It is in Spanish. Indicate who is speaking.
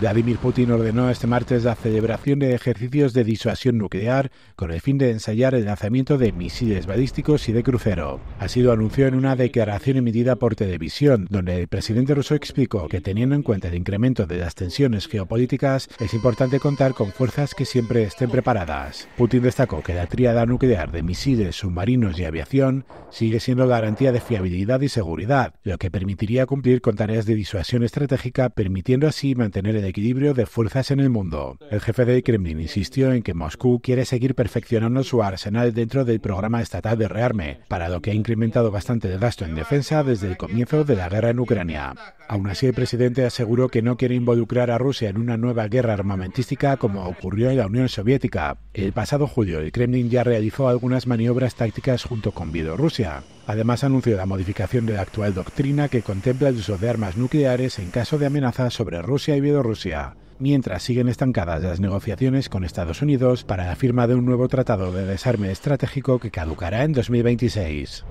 Speaker 1: Vladimir Putin ordenó este martes la celebración de ejercicios de disuasión nuclear con el fin de ensayar el lanzamiento de misiles balísticos y de crucero. Así lo anunció en una declaración emitida por televisión, donde el presidente ruso explicó que teniendo en cuenta el incremento de las tensiones geopolíticas, es importante contar con fuerzas que siempre estén preparadas. Putin destacó que la tríada nuclear de misiles, submarinos y aviación sigue siendo garantía de fiabilidad y seguridad, lo que permitiría cumplir con tareas de disuasión estratégica, permitiendo así mantener el equilibrio de fuerzas en el mundo. El jefe del Kremlin insistió en que Moscú quiere seguir perfeccionando su arsenal dentro del programa estatal de rearme, para lo que ha incrementado bastante el gasto en defensa desde el comienzo de la guerra en Ucrania. Aún así, el presidente aseguró que no quiere involucrar a Rusia en una nueva guerra armamentística como ocurrió en la Unión Soviética. El pasado julio, el Kremlin ya realizó algunas maniobras tácticas junto con Bielorrusia, Además anunció la modificación de la actual doctrina que contempla el uso de armas nucleares en caso de amenaza sobre Rusia y Bielorrusia, mientras siguen estancadas las negociaciones con Estados Unidos para la firma de un nuevo tratado de desarme estratégico que caducará en 2026.